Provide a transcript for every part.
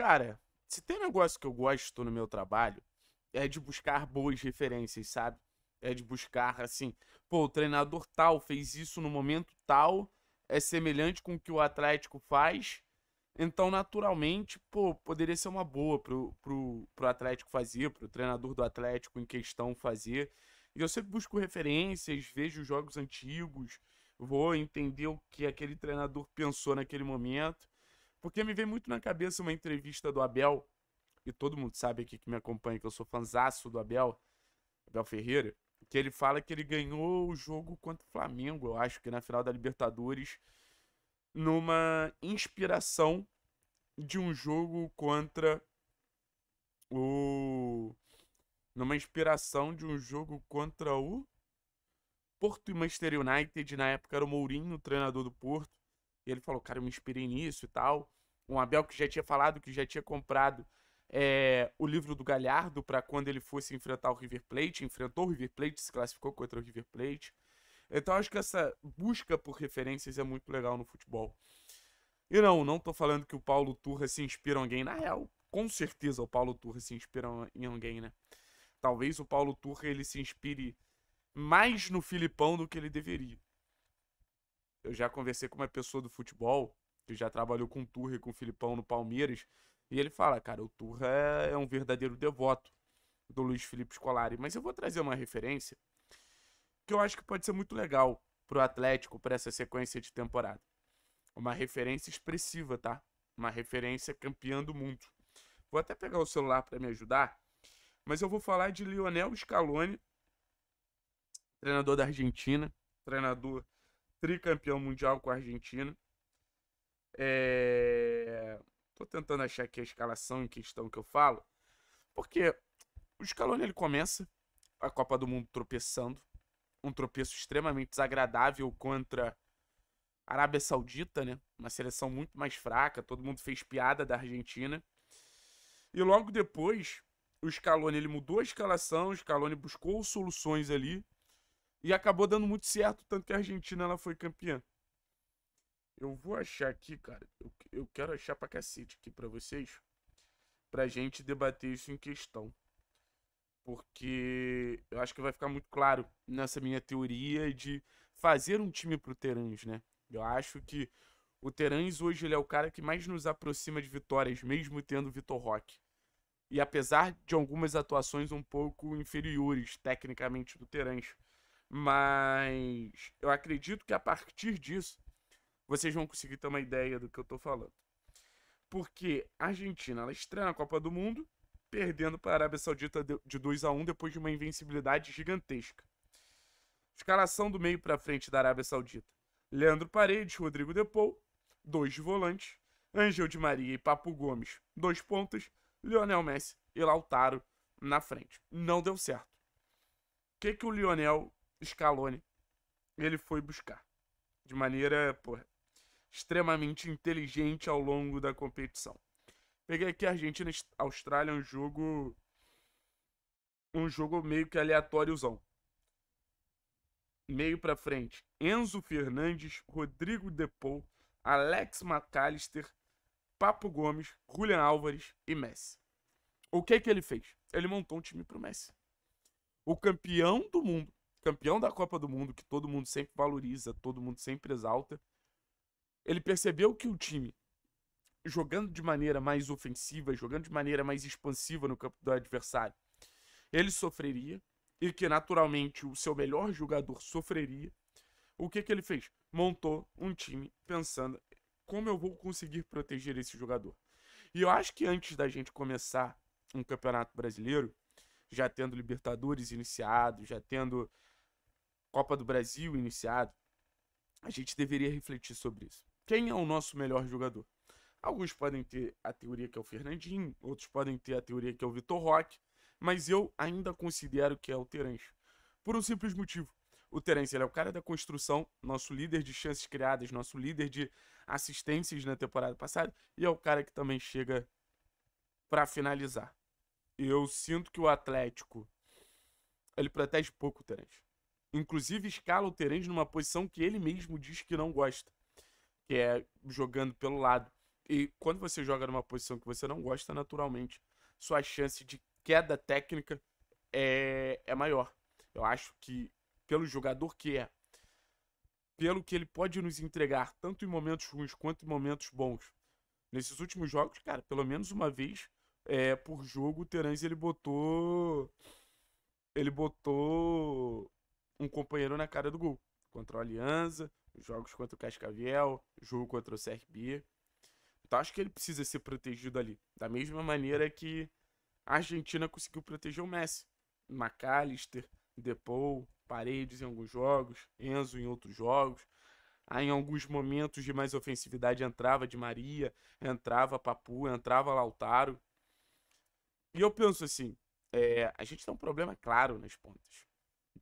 Cara, se tem negócio que eu gosto no meu trabalho, é de buscar boas referências, sabe? É de buscar, assim, pô, o treinador tal fez isso no momento tal, é semelhante com o que o Atlético faz. Então, naturalmente, pô, poderia ser uma boa pro, pro, pro Atlético fazer, pro treinador do Atlético em questão fazer. E eu sempre busco referências, vejo jogos antigos, vou entender o que aquele treinador pensou naquele momento. Porque me vem muito na cabeça uma entrevista do Abel, e todo mundo sabe aqui que me acompanha que eu sou fanzaço do Abel, Abel Ferreira, que ele fala que ele ganhou o jogo contra o Flamengo, eu acho que na final da Libertadores, numa inspiração de um jogo contra o. numa inspiração de um jogo contra o. Porto e Manchester United, na época era o Mourinho, o treinador do Porto. E ele falou, cara, eu me inspirei nisso e tal um Abel que já tinha falado que já tinha comprado é, o livro do Galhardo para quando ele fosse enfrentar o River Plate, enfrentou o River Plate, se classificou contra o River Plate. Então acho que essa busca por referências é muito legal no futebol. E não, não tô falando que o Paulo Turra se inspira em alguém. Na real, com certeza o Paulo Turra se inspira em alguém, né? Talvez o Paulo Turra ele se inspire mais no Filipão do que ele deveria. Eu já conversei com uma pessoa do futebol já trabalhou com o Turra e com o Filipão no Palmeiras. E ele fala, cara, o Turra é, é um verdadeiro devoto do Luiz Felipe Scolari. Mas eu vou trazer uma referência que eu acho que pode ser muito legal pro Atlético para essa sequência de temporada. Uma referência expressiva, tá? Uma referência campeã do mundo. Vou até pegar o celular para me ajudar, mas eu vou falar de Lionel Scaloni, treinador da Argentina, treinador tricampeão mundial com a Argentina. É... Tô tentando achar aqui a escalação em questão que eu falo. Porque o Scaloni ele começa a Copa do Mundo tropeçando. Um tropeço extremamente desagradável contra a Arábia Saudita, né? Uma seleção muito mais fraca. Todo mundo fez piada da Argentina. E logo depois, o Scaloni ele mudou a escalação. O Scaloni buscou soluções ali. E acabou dando muito certo, tanto que a Argentina ela foi campeã. Eu vou achar aqui, cara. Eu, eu quero achar pra cacete aqui pra vocês. Pra gente debater isso em questão. Porque eu acho que vai ficar muito claro nessa minha teoria de fazer um time pro Terãs, né? Eu acho que o Terãs hoje ele é o cara que mais nos aproxima de vitórias, mesmo tendo o Vitor Roque. E apesar de algumas atuações um pouco inferiores, tecnicamente, do Terãs. Mas eu acredito que a partir disso vocês vão conseguir ter uma ideia do que eu estou falando. Porque a Argentina ela estreia na Copa do Mundo, perdendo para a Arábia Saudita de 2 a 1 depois de uma invencibilidade gigantesca. Escalação do meio para frente da Arábia Saudita: Leandro Paredes, Rodrigo Depou, dois de volantes, Angel de Maria e Papo Gomes, dois pontas, Lionel Messi e Lautaro na frente. Não deu certo. O que, que o Lionel Scaloni ele foi buscar? De maneira porra, extremamente inteligente ao longo da competição. Peguei aqui a Argentina e Austrália, um jogo. Um jogo meio que aleatóriozão. Meio para frente. Enzo Fernandes, Rodrigo Depou, Alex McAllister, Papo Gomes, Julian Álvares e Messi. O que é que ele fez? Ele montou um time pro Messi. O campeão do mundo, campeão da Copa do Mundo, que todo mundo sempre valoriza, todo mundo sempre exalta, ele percebeu que o time, jogando de maneira mais ofensiva, jogando de maneira mais expansiva no campo do adversário, ele sofreria e que naturalmente o seu melhor jogador sofreria. O que, que ele fez? Montou um time pensando como eu vou conseguir proteger esse jogador. E eu acho que antes da gente começar um campeonato brasileiro, já tendo Libertadores iniciado, já tendo Copa do Brasil iniciado, a gente deveria refletir sobre isso quem é o nosso melhor jogador. Alguns podem ter a teoria que é o Fernandinho, outros podem ter a teoria que é o Vitor Roque, mas eu ainda considero que é o Terence. Por um simples motivo. O Terence é o cara da construção, nosso líder de chances criadas, nosso líder de assistências na temporada passada, e é o cara que também chega para finalizar. Eu sinto que o Atlético ele protege pouco o Terence. Inclusive escala o Terence numa posição que ele mesmo diz que não gosta que é jogando pelo lado. E quando você joga numa posição que você não gosta, naturalmente, sua chance de queda técnica é, é maior. Eu acho que, pelo jogador que é, pelo que ele pode nos entregar, tanto em momentos ruins quanto em momentos bons, nesses últimos jogos, cara, pelo menos uma vez é, por jogo, o Terence ele botou. Ele botou um companheiro na cara do gol. Contra a Aliança, jogos contra o Cascavel, jogo contra o CRB. Então acho que ele precisa ser protegido ali. Da mesma maneira que a Argentina conseguiu proteger o Messi. McAllister, Depou, Paredes em alguns jogos, Enzo em outros jogos. Aí em alguns momentos de mais ofensividade entrava de Maria, entrava Papu, entrava Lautaro. E eu penso assim, é, a gente tem um problema claro nas pontas.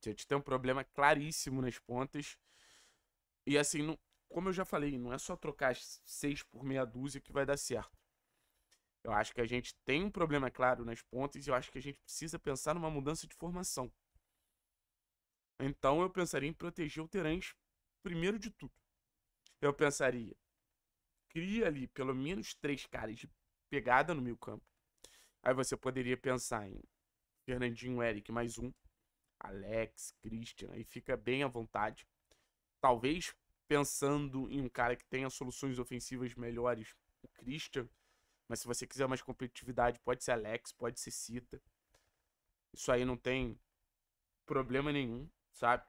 A gente tem um problema claríssimo nas pontas e assim, não, como eu já falei, não é só trocar seis por meia dúzia que vai dar certo. Eu acho que a gente tem um problema claro nas pontas e eu acho que a gente precisa pensar numa mudança de formação. Então eu pensaria em proteger o Terãs primeiro de tudo. Eu pensaria, cria ali pelo menos três caras de pegada no meio campo. Aí você poderia pensar em Fernandinho, Eric, mais um. Alex, Christian, aí fica bem à vontade talvez pensando em um cara que tenha soluções ofensivas melhores, o Christian. Mas se você quiser mais competitividade, pode ser Alex, pode ser Cita. Isso aí não tem problema nenhum, sabe?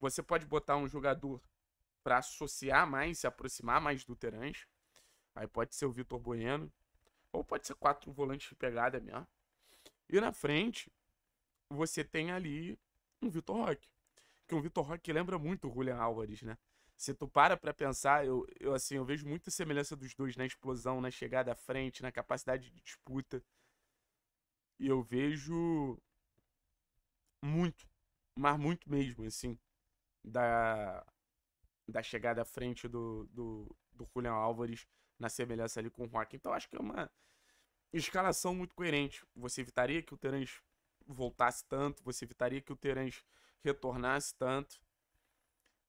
Você pode botar um jogador para associar mais, se aproximar mais do Terãs. Aí pode ser o Vitor Bueno. Ou pode ser quatro volantes de pegada mesmo. E na frente, você tem ali um Vitor Roque. Porque o é Vitor Roque lembra muito o Julian Álvares, né? Se tu para pra pensar, eu, eu, assim, eu vejo muita semelhança dos dois na explosão, na chegada à frente, na capacidade de disputa. E eu vejo muito, mas muito mesmo, assim, da, da chegada à frente do, do, do Julian Álvares na semelhança ali com o Rock. Então acho que é uma escalação muito coerente. Você evitaria que o Terence voltasse tanto, você evitaria que o Terence retornasse tanto.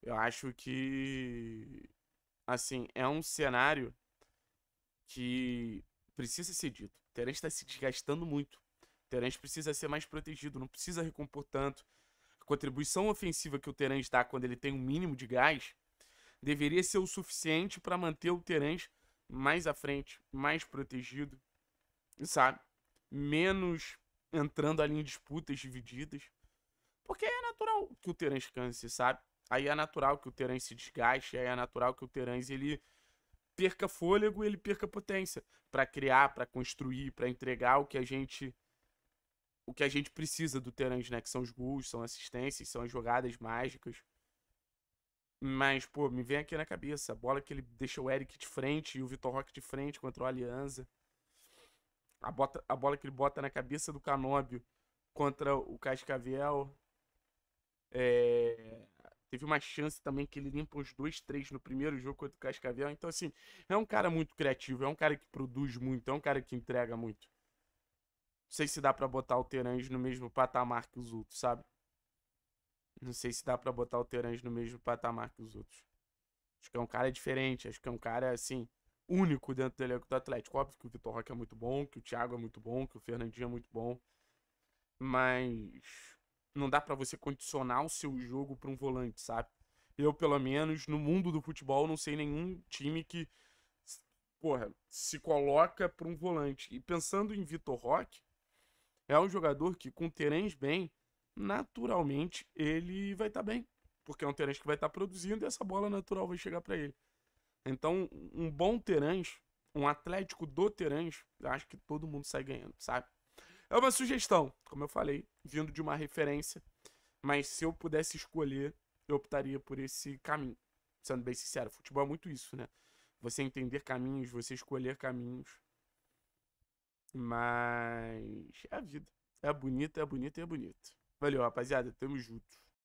Eu acho que, assim, é um cenário que precisa ser dito. O Terence está se desgastando muito. O Terence precisa ser mais protegido, não precisa recompor tanto. A contribuição ofensiva que o Terence dá quando ele tem um mínimo de gás deveria ser o suficiente para manter o Terence mais à frente, mais protegido, sabe? Menos entrando ali em disputas divididas. Porque é natural que o Terence canse, sabe? Aí é natural que o Terence se desgaste, aí é natural que o Terence ele perca fôlego, ele perca potência para criar, para construir, para entregar o que a gente o que a gente precisa do Terence, né, que são os gols, são assistências, são as jogadas mágicas. Mas, pô, me vem aqui na cabeça a bola que ele deixa o Eric de frente e o Vitor Roque de frente contra o Alianza. A, bota, a bola que ele bota na cabeça do Canóbio contra o Cascavel. É, teve uma chance também que ele limpa os dois, três no primeiro jogo contra o Cascavel. Então, assim, é um cara muito criativo, é um cara que produz muito, é um cara que entrega muito. Não sei se dá para botar o Terange no mesmo patamar que os outros, sabe? Não sei se dá para botar o Terange no mesmo patamar que os outros. Acho que é um cara diferente, acho que é um cara, assim, único dentro do elenco do Atlético. Óbvio que o Vitor Roque é muito bom, que o Thiago é muito bom, que o Fernandinho é muito bom. Mas não dá para você condicionar o seu jogo para um volante, sabe? Eu, pelo menos, no mundo do futebol, não sei nenhum time que, porra, se coloca para um volante. E pensando em Vitor Roque, é um jogador que, com o bem, naturalmente ele vai estar tá bem. Porque é um Terence que vai estar tá produzindo e essa bola natural vai chegar para ele. Então, um bom Terence, um Atlético do Terence, acho que todo mundo sai ganhando, sabe? É uma sugestão, como eu falei, vindo de uma referência. Mas se eu pudesse escolher, eu optaria por esse caminho. Sendo bem sincero, futebol é muito isso, né? Você entender caminhos, você escolher caminhos. Mas é a vida. É bonita, é bonita, é bonito. Valeu, rapaziada. Tamo junto.